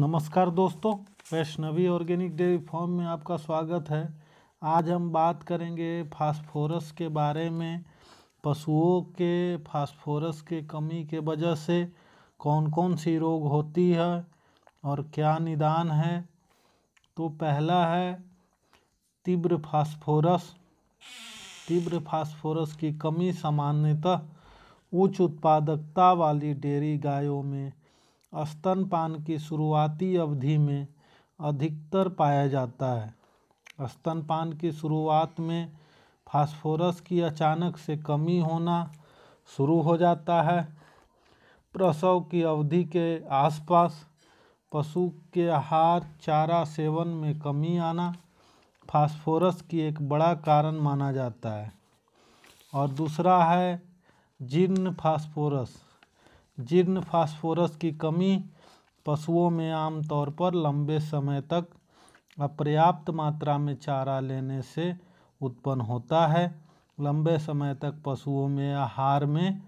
नमस्कार दोस्तों Vaishnavi organic dairy farm में आपका स्वागत है आज हम बात करेंगे फास्फोरस के बारे में पशुओं के फास्फोरस के कमी के वजह से कौन कौन सी रोग होती है और क्या निदान है तो पहला है तीव्र फास्फोरस तीव्र फास्फोरस की कमी सामान्यतः उच्च उत्पादकता वाली डेयरी गायों में स्तनपान की शुरुआती अवधि में अधिकतर पाया जाता है स्तनपान की शुरुआत में फास्फोरस की अचानक से कमी होना शुरू हो जाता है प्रसव की अवधि के आसपास पशु के आहार चारा सेवन में कमी आना फास्फोरस की एक बड़ा कारण माना जाता है और दूसरा है जीर्ण फास्फोरस जीर्ण फास्फोरस की कमी पशुओं में आमतौर पर लंबे समय तक अपर्याप्त मात्रा में चारा लेने से उत्पन्न होता है लंबे समय तक पशुओं में आहार में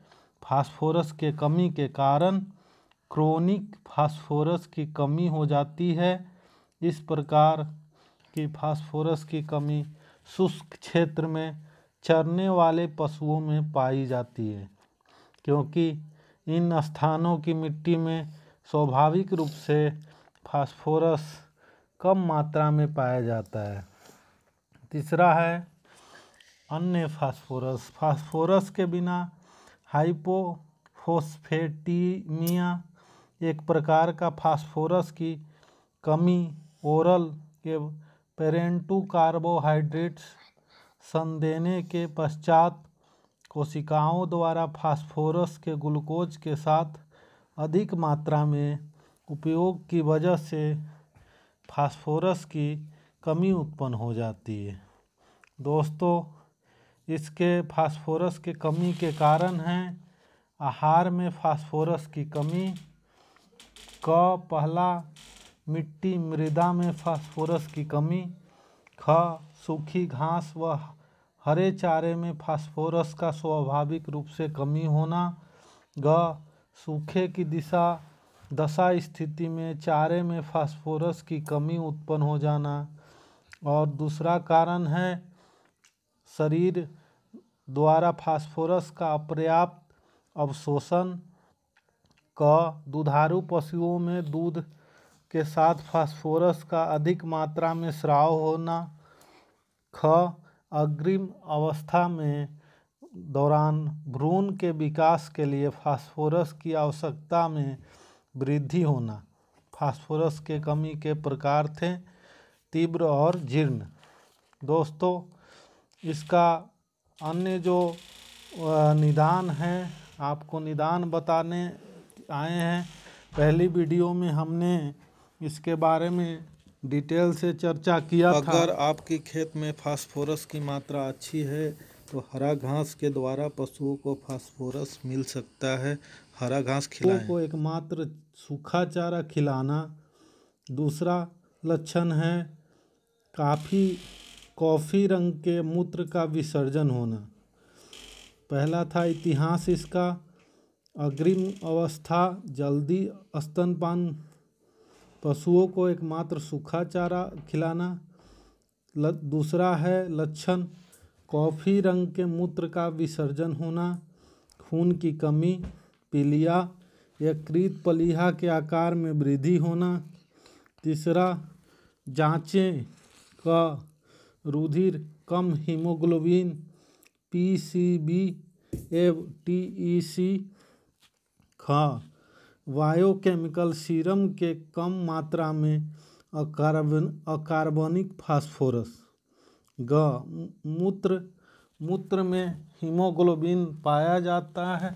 फास्फोरस के कमी के कारण क्रोनिक फास्फोरस की कमी हो जाती है इस प्रकार की फास्फोरस की कमी शुष्क क्षेत्र में चरने वाले पशुओं में पाई जाती है क्योंकि इन स्थानों की मिट्टी में स्वाभाविक रूप से फास्फोरस कम मात्रा में पाया जाता है तीसरा है अन्य फास्फोरस फास्फोरस के बिना हाइपोफोस्फेटीमिया एक प्रकार का फास्फोरस की कमी ओरल के पेरेंटू कार्बोहाइड्रेट्स संदेने के पश्चात कोशिकाओं द्वारा फास्फोरस के ग्लूकोज के साथ अधिक मात्रा में उपयोग की वजह से फास्फोरस की कमी उत्पन्न हो जाती है दोस्तों इसके फास्फोरस के कमी के कारण हैं आहार में फास्फोरस की कमी क पहला मिट्टी मृदा में फास्फोरस की कमी ख सूखी घास व हरे चारे में फास्फोरस का स्वाभाविक रूप से कमी होना ग सूखे की दिशा दशा स्थिति में चारे में फास्फोरस की कमी उत्पन्न हो जाना और दूसरा कारण है शरीर द्वारा फास्फोरस का अपर्याप्त अवशोषण क दुधारू पशुओं में दूध के साथ फास्फोरस का अधिक मात्रा में स्राव होना ख अग्रिम अवस्था में दौरान भ्रूण के विकास के लिए फास्फोरस की आवश्यकता में वृद्धि होना फास्फोरस के कमी के प्रकार थे तीव्र और जीर्ण दोस्तों इसका अन्य जो निदान है आपको निदान बताने आए हैं पहली वीडियो में हमने इसके बारे में डिटेल से चर्चा किया अगर था अगर आपके खेत में फास्फोरस की मात्रा अच्छी है तो हरा घास के द्वारा पशुओं को फास्फोरस मिल सकता है हरा घास खिलाएं को एकमात्र सूखा चारा खिलाना दूसरा लक्षण है काफ़ी कॉफ़ी रंग के मूत्र का विसर्जन होना पहला था इतिहास इसका अग्रिम अवस्था जल्दी स्तनपान पशुओं को एकमात्र सूखा चारा खिलाना दूसरा है लक्षण कॉफ़ी रंग के मूत्र का विसर्जन होना खून की कमी पीलिया या कृत पलिहा के आकार में वृद्धि होना तीसरा जांचे का रुधिर कम हीमोग्लोबिन पी सी बी एव टी ई सी खा बायोकेमिकल सीरम के कम मात्रा में अकार्बन अकार्बनिक फास्फोरस ग मूत्र मूत्र में हीमोग्लोबिन पाया जाता है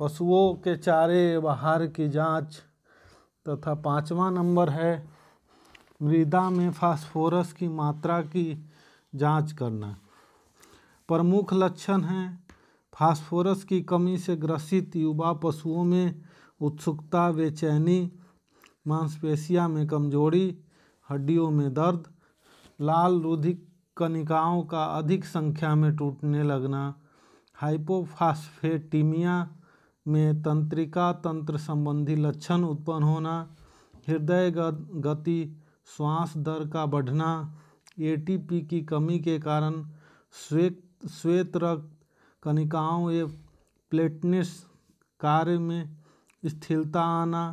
पशुओं के चारे बाहर की जांच तथा पांचवा नंबर है मृदा में फास्फोरस की मात्रा की जांच करना प्रमुख लक्षण हैं फास्फोरस की कमी से ग्रसित युवा पशुओं में उत्सुकता बेचैनी मांसपेशिया में कमजोरी हड्डियों में दर्द लाल रुधिक कनिकाओं का अधिक संख्या में टूटने लगना हाइपोफास्फेटीमिया में तंत्रिका तंत्र संबंधी लक्षण उत्पन्न होना हृदय गति श्वास दर का बढ़ना एटीपी की कमी के कारण श्वेत श्वेत रक्त कनिकाओं एवं प्लेटनेस कार्य में स्थिरता आना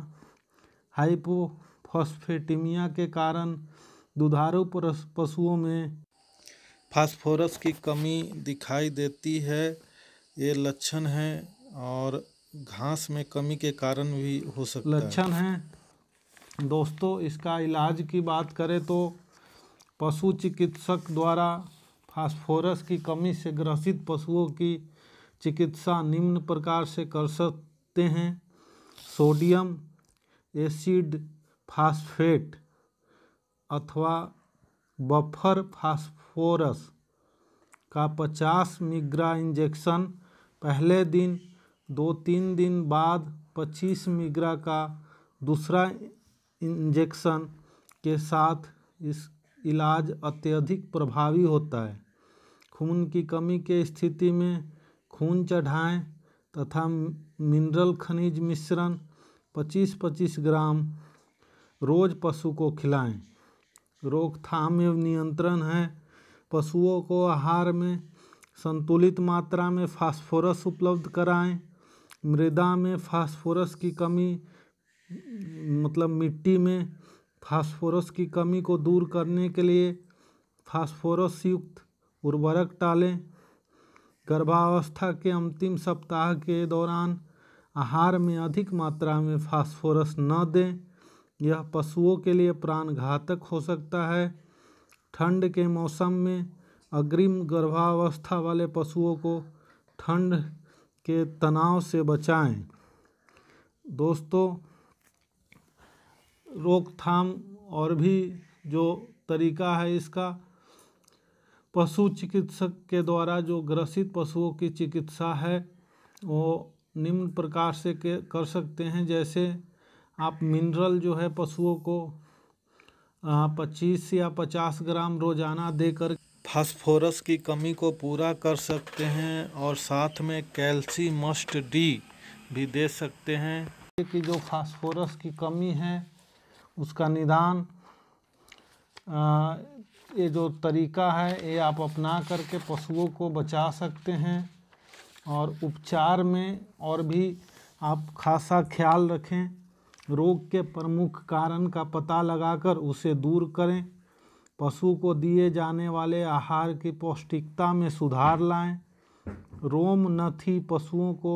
हाइपोफॉस्फेटिमिया के कारण दुधारू पशुओं में फास्फोरस की कमी दिखाई देती है ये लक्षण है और घास में कमी के कारण भी हो सकता लक्षण है, है। दोस्तों इसका इलाज की बात करें तो पशु चिकित्सक द्वारा फास्फोरस की कमी से ग्रसित पशुओं की चिकित्सा निम्न प्रकार से कर सकते हैं सोडियम एसिड फास्फेट अथवा बफर फास्फोरस का पचास मिग्रा इंजेक्शन पहले दिन दो तीन दिन बाद पच्चीस मिग्रा का दूसरा इंजेक्शन के साथ इस इलाज अत्यधिक प्रभावी होता है खून की कमी के स्थिति में खून चढ़ाएं तथा मिनरल खनिज मिश्रण पच्चीस पच्चीस ग्राम रोज पशु को खिलाएं रोकथाम एवं नियंत्रण है पशुओं को आहार में संतुलित मात्रा में फास्फोरस उपलब्ध कराएं मृदा में फास्फोरस की कमी मतलब मिट्टी में फास्फोरस की कमी को दूर करने के लिए फास्फोरस युक्त उर्वरक डालें गर्भावस्था के अंतिम सप्ताह के दौरान आहार में अधिक मात्रा में फास्फोरस न दें यह पशुओं के लिए प्राण घातक हो सकता है ठंड के मौसम में अग्रिम गर्भावस्था वाले पशुओं को ठंड के तनाव से बचाएं दोस्तों रोकथाम और भी जो तरीका है इसका पशु चिकित्सक के द्वारा जो ग्रसित पशुओं की चिकित्सा है वो निम्न प्रकार से कर सकते हैं जैसे आप मिनरल जो है पशुओं को पच्चीस या पचास ग्राम रोज़ाना देकर फास्फोरस की कमी को पूरा कर सकते हैं और साथ में कैल्सी मस्ट डी भी दे सकते हैं कि जो फास्फोरस की कमी है उसका निदान ये जो तरीका है ये आप अपना करके पशुओं को बचा सकते हैं और उपचार में और भी आप खासा ख्याल रखें रोग के प्रमुख कारण का पता लगाकर उसे दूर करें पशु को दिए जाने वाले आहार की पौष्टिकता में सुधार लाएं रोम नथी पशुओं को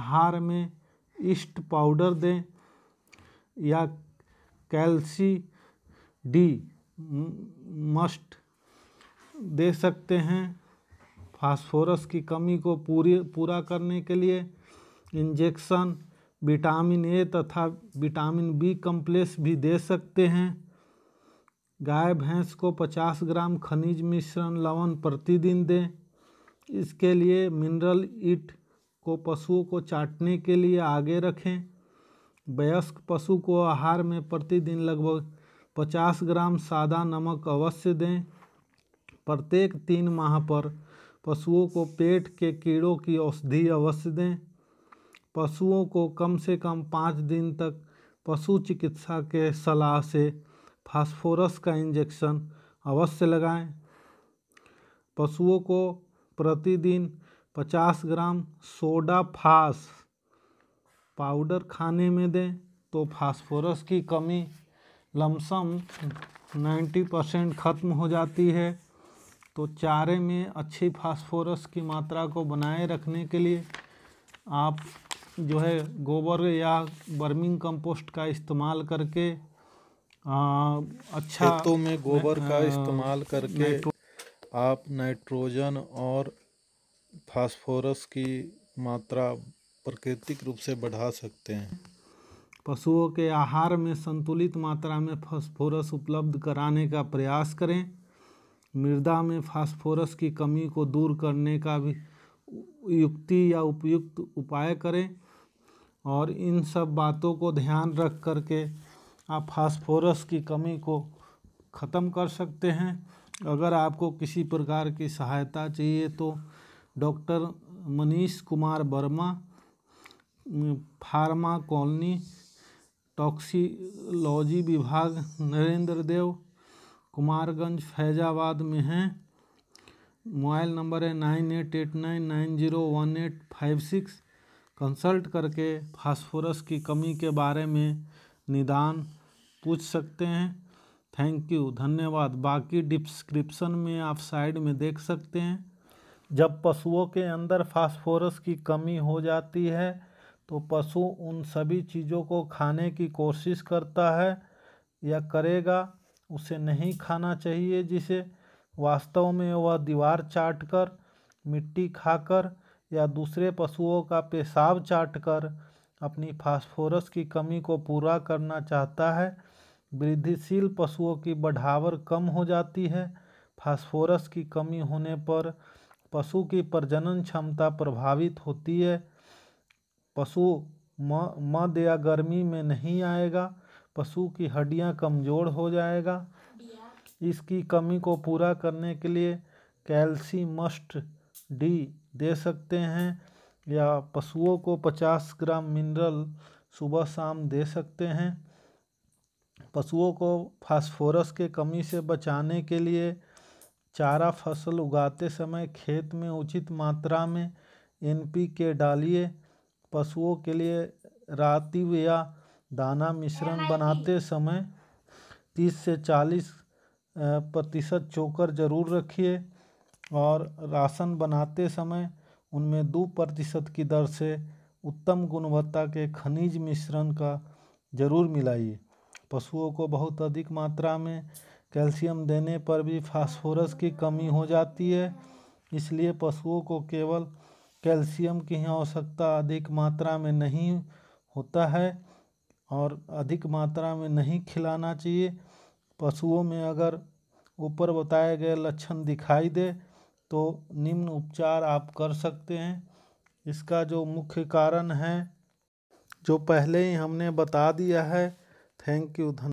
आहार में इष्ट पाउडर दें या कैल्सी डी मस्ट दे सकते हैं फास्फोरस की कमी को पूरी पूरा करने के लिए इंजेक्शन विटामिन ए तथा विटामिन बी कम्प्लेक्स भी दे सकते हैं गाय भैंस को 50 ग्राम खनिज मिश्रण लवण प्रतिदिन दें इसके लिए मिनरल ईट को पशुओं को चाटने के लिए आगे रखें वयस्क पशु को आहार में प्रतिदिन लगभग पचास ग्राम सादा नमक अवश्य दें प्रत्येक तीन माह पर पशुओं को पेट के कीड़ों की औषधि अवश्य दें पशुओं को कम से कम पाँच दिन तक पशु चिकित्सा के सलाह से फास्फोरस का इंजेक्शन अवश्य लगाएं पशुओं को प्रतिदिन पचास ग्राम सोडा फास पाउडर खाने में दें तो फास्फोरस की कमी लमसम 90 परसेंट ख़त्म हो जाती है तो चारे में अच्छी फास्फोरस की मात्रा को बनाए रखने के लिए आप जो है गोबर या बर्मिंग कंपोस्ट का इस्तेमाल करके आ, अच्छा खेतों में गोबर का इस्तेमाल करके आप नाइट्रोजन और फास्फोरस की मात्रा प्राकृतिक रूप से बढ़ा सकते हैं पशुओं के आहार में संतुलित मात्रा में फास्फोरस उपलब्ध कराने का प्रयास करें मृदा में फास्फोरस की कमी को दूर करने का भी युक्ति या उपयुक्त उपाय करें और इन सब बातों को ध्यान रख कर के आप फास्फोरस की कमी को ख़त्म कर सकते हैं अगर आपको किसी प्रकार की सहायता चाहिए तो doctor Manish Kumar Verma pharmacology toxicology विभाग नरेंद्र देव कुमारगंज फैजाबाद में हैं मोबाइल नंबर है nine eight eight nine nine zero one eight five six consult करके फास्फोरस की कमी के बारे में निदान पूछ सकते हैं थैंक यू धन्यवाद बाकी डिस्क्रिप्शन में आप साइड में देख सकते हैं जब पशुओं के अंदर फास्फोरस की कमी हो जाती है तो पशु उन सभी चीज़ों को खाने की कोशिश करता है या करेगा उसे नहीं खाना चाहिए जिसे वास्तव में वह दीवार चाट कर मिट्टी खाकर या दूसरे पशुओं का पेशाब चाट कर अपनी फास्फोरस की कमी को पूरा करना चाहता है वृद्धिशील पशुओं की बढ़ावर कम हो जाती है फास्फोरस की कमी होने पर पशु की प्रजनन क्षमता प्रभावित होती है पशु म मद या गर्मी में नहीं आएगा पशु की हड्डियाँ कमज़ोर हो जाएगा इसकी कमी को पूरा करने के लिए कैल्सी मस्ट डी दे सकते हैं या पशुओं को पचास ग्राम मिनरल सुबह शाम दे सकते हैं पशुओं को फास्फोरस के कमी से बचाने के लिए चारा फसल उगाते समय खेत में उचित मात्रा में एनपीके डालिए पशुओं के लिए रातिव या दाना मिश्रण बनाते समय तीस से चालीस प्रतिशत चोकर जरूर रखिए और राशन बनाते समय उनमें दो प्रतिशत की दर से उत्तम गुणवत्ता के खनिज मिश्रण का जरूर मिलाइए पशुओं को बहुत अधिक मात्रा में कैल्शियम देने पर भी फास्फोरस की कमी हो जाती है इसलिए पशुओं को केवल कैल्शियम की आवश्यकता अधिक मात्रा में नहीं होता है और अधिक मात्रा में नहीं खिलाना चाहिए पशुओं में अगर ऊपर बताए गए लक्षण दिखाई दे तो निम्न उपचार आप कर सकते हैं इसका जो मुख्य कारण है जो पहले ही हमने बता दिया है थैंक यू धन्यवाद